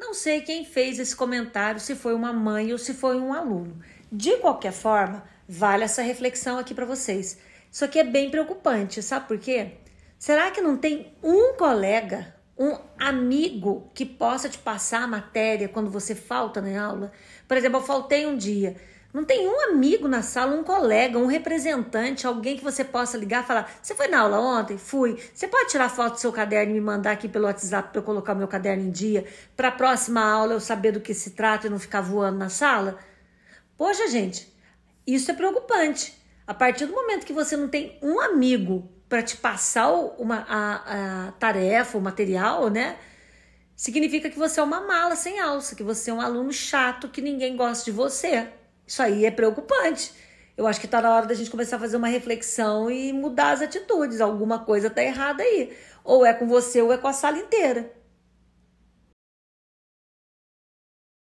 Não sei quem fez esse comentário, se foi uma mãe ou se foi um aluno. De qualquer forma, vale essa reflexão aqui para vocês. Isso aqui é bem preocupante, sabe por quê? Será que não tem um colega, um amigo que possa te passar a matéria quando você falta na aula? Por exemplo, eu faltei um dia. Não tem um amigo na sala, um colega, um representante, alguém que você possa ligar e falar: Você foi na aula ontem? Fui. Você pode tirar foto do seu caderno e me mandar aqui pelo WhatsApp para eu colocar meu caderno em dia? Para a próxima aula eu saber do que se trata e não ficar voando na sala? Poxa, gente, isso é preocupante. A partir do momento que você não tem um amigo para te passar uma, a, a tarefa, o material, né? Significa que você é uma mala sem alça, que você é um aluno chato, que ninguém gosta de você. Isso aí é preocupante. Eu acho que está na hora da gente começar a fazer uma reflexão e mudar as atitudes. Alguma coisa está errada aí. Ou é com você ou é com a sala inteira.